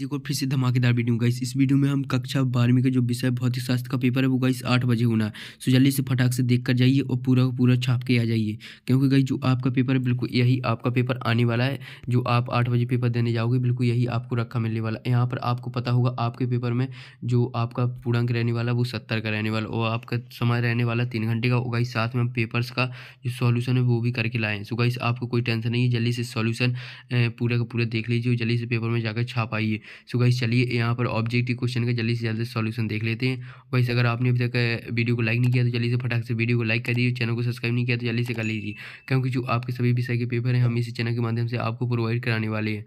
जी को फिर से धमाकेदार वीडियो गाइस इस वीडियो में हम कक्षा बारहवीं का जो विषय भौतिक शास्त्र का पेपर है वो गाइस आठ बजे होना है सो जल्दी से फटाक से देख कर जाइए और पूरा पूरा छाप के आ जाइए क्योंकि गाइस जो आपका पेपर है बिल्कुल यही आपका पेपर आने वाला है जो आप आठ बजे पेपर देने जाओगे बिल्कुल यही आपको रखा मिलने वाला है यहाँ पर आपको पता होगा आपके पेपर में जो आपका पूर्णांक रहने वाला वो सत्तर का रहने वाला और आपका समय रहने वाला तीन घंटे का होगा साथ में हम पेपर्स का जो सोल्यूशन है वो भी करके लाए हैं सो गाइस आपको कोई टेंशन नहीं है जल्दी से सोल्यूशन पूरा का पूरा देख लीजिए और जल्दी से पेपर में जाकर छाप आइए सो गाइस चलिए यहाँ पर ऑब्जेक्टिव क्वेश्चन का जल्दी से जल्दी सॉल्यूशन देख लेते हैं गाइस अगर आपने अभी तक वीडियो को लाइक नहीं किया तो जल्दी से फटाक से वीडियो को लाइक कर दीजिए चैनल को सब्सक्राइब नहीं किया तो जल्दी से कर लीजिए क्योंकि जो आपके सभी विषय के पेपर हैं हम इसी चैनल के माध्यम से आपको प्रोवाइड कराने वाले हैं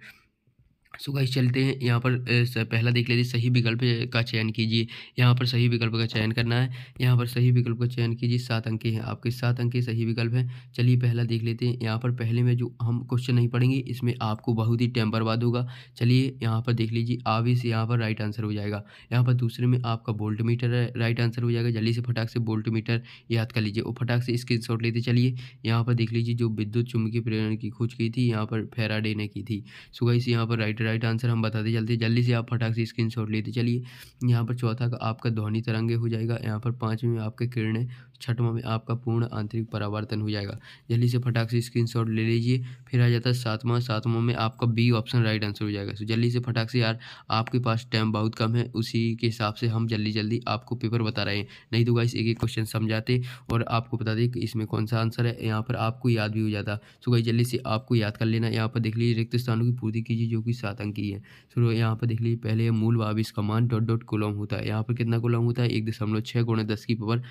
सो गाइस चलते हैं यहाँ पर पहला देख लेते सही विकल्प का चयन कीजिए यहाँ पर सही विकल्प का चयन करना है यहाँ पर सही विकल्प का चयन कीजिए सात अंक हैं आपके सात अंक सही विकल्प हैं चलिए पहला देख लेते हैं यहाँ पर पहले में जो हम क्वेश्चन नहीं पढ़ेंगे इसमें आपको बहुत ही टाइम बर्बाद होगा चलिए यहाँ पर देख लीजिए आवेश यहाँ पर राइट आंसर हो जाएगा यहाँ पर दूसरे में आपका बोल्ट मीटर राइट आंसर हो जाएगा जल्दी से फटाक से बोल्ट मीटर याद कर लीजिए और फटाक से स्क्रीन लेते चलिए यहाँ पर देख लीजिए जो विद्युत चुंबकीय प्रेरण की खोज की थी यहाँ पर फेराडे ने की थी सो गाइस यहाँ पर राइट राइट आंसर हम बताते दें जल्दी से आप फटाक से स्क्रीन शॉट लेते चलिए यहाँ पर चौथा का आपका ध्वनि तरंगे हो जाएगा यहाँ पर पाँचवें में आपके किरणें छठवा में आपका पूर्ण आंतरिक परावर्तन हो जाएगा जल्दी से फटाक से स्क्रीन शॉट ले लीजिए फिर आ जाता है सातवां सातवां में आपका बी ऑप्शन राइट आंसर हो जाएगा सो जल्दी से फटाक से यार आपके पास टाइम बहुत कम है उसी के हिसाब से हम जल्दी जल्दी आपको पेपर बता रहे हैं नहीं तो गाइस एक एक क्वेश्चन समझाते और आपको बता दें कि इसमें कौन सा आंसर है यहाँ पर आपको याद भी हो जाता सो गाइस जल्दी से आपको याद कर लेना यहाँ पर देख लीजिए रिक्त स्थानों की पूर्ति कीजिए जो कि सात आतंकी है शुरू यहाँ पर देख लीजिए पहले मूल का मान डॉट डॉट कोलम होता है यहाँ पर कितना कोलम होता है एक दशमलव छः गुणे दस की पावर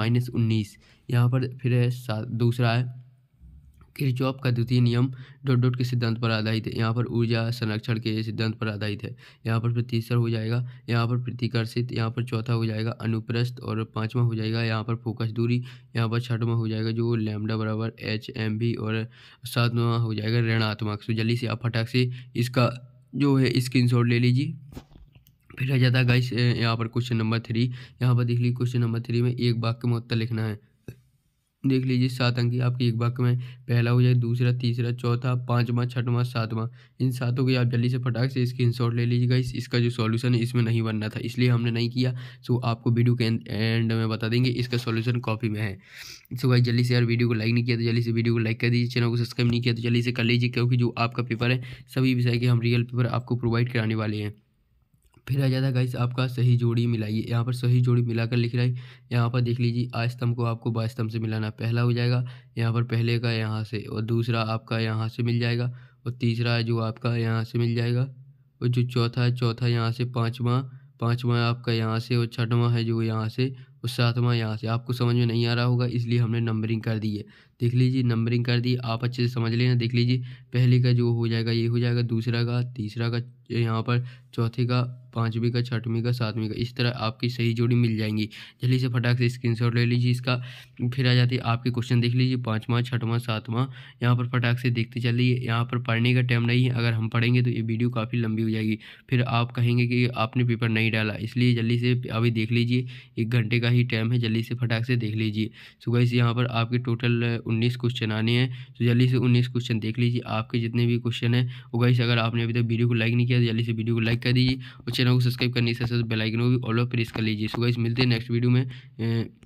माइनस उन्नीस यहाँ पर फिर है दूसरा है किरचॉप का द्वितीय नियम डॉट डॉट के सिद्धांत पर आधारित है यहाँ पर ऊर्जा संरक्षण के सिद्धांत पर आधारित है यहाँ पर तीसरा हो जाएगा यहाँ पर प्रतिकर्षित यहाँ पर चौथा हो जाएगा अनुप्रस्थ और पाँचवा हो जाएगा यहाँ पर फोकस दूरी यहाँ पर छठवा हो जाएगा जो लैम्डा बराबर एच एम बी और सातवा हो जाएगा ऋणात्मक सो जल्दी से आप फटाक से इसका जो है स्क्रीन शॉट ले लीजिए फिर आ जाता है गाइस यहाँ पर क्वेश्चन नंबर थ्री यहाँ पर देख लीजिए क्वेश्चन नंबर थ्री में एक बाग के मुत्तर लिखना है देख लीजिए सात अंक आपके एक वाक्य में पहला हो जाए दूसरा तीसरा चौथा पाँचवा छठवां सातवां इन सातों की आप जल्दी से फटाक से स्क्रीन शॉट ले लीजिएगा इस इसका जो सॉल्यूशन है इसमें नहीं बनना था इसलिए हमने नहीं किया सो आपको वीडियो के एंड में बता देंगे इसका सॉल्यूशन कॉपी में है सो भाई जल्दी से यार वीडियो को लाइक नहीं किया तो जल्दी से वीडियो को लाइक कर दीजिए चैनल को सब्सक्राइब नहीं किया तो जल्दी से कर लीजिए क्योंकि जो आपका पेपर है सभी विषय के हम रियल पेपर आपको प्रोवाइड कराने वाले हैं फिर आ जाता है गाइस आपका सही जोड़ी मिलाइए यहाँ पर सही जोड़ी मिलाकर लिख रहा है यहाँ पर देख लीजिए आ स्तंभ को आपको बा स्तंभ से मिलाना पहला हो जाएगा यहाँ पर पहले का यहाँ से और दूसरा आपका यहाँ से मिल जाएगा और तीसरा जो आपका यहाँ से मिल जाएगा और जो चौथा है चौथा यहाँ से पाँचवा पाँचवा आपका यहाँ से और छठवां है जो यहाँ से और सातवां यहाँ से आपको समझ में नहीं आ रहा होगा इसलिए हमने नंबरिंग कर दी है देख लीजिए नंबरिंग कर दी आप अच्छे से समझ लेना देख लीजिए पहले का जो हो जाएगा ये हो जाएगा दूसरा का तीसरा का यहाँ पर चौथी का पाँचवीं का छठवीं का सातवीं का इस तरह आपकी सही जोड़ी मिल जाएंगी जल्दी से फटाक से शॉट ले लीजिए इसका फिर आ जाती है आपके क्वेश्चन देख लीजिए पाँचवा छठवां सातवां यहाँ पर फटाक से देखते चलिए यहाँ पर पढ़ने का टाइम नहीं है अगर हम पढ़ेंगे तो ये वीडियो काफ़ी लंबी हो जाएगी फिर आप कहेंगे कि आपने पेपर नहीं डाला इसलिए जल्दी से अभी देख लीजिए एक घंटे का ही टाइम है जल्दी से फटाक से देख लीजिए सुबह से यहाँ पर आपके टोटल उन्नीस क्वेश्चन आने हैं तो जल्दी से उन्नीस क्वेश्चन देख लीजिए आपके जितने भी क्वेश्चन हैं वो गई अगर आपने अभी तक वीडियो को लाइक नहीं किया किया तो जल्दी से वीडियो को लाइक कर दीजिए और चैनल को सब्सक्राइब करने से बेलाइकन को भी ऑल ऑफ प्रेस कर लीजिए सुबह इस मिलते हैं नेक्स्ट वीडियो में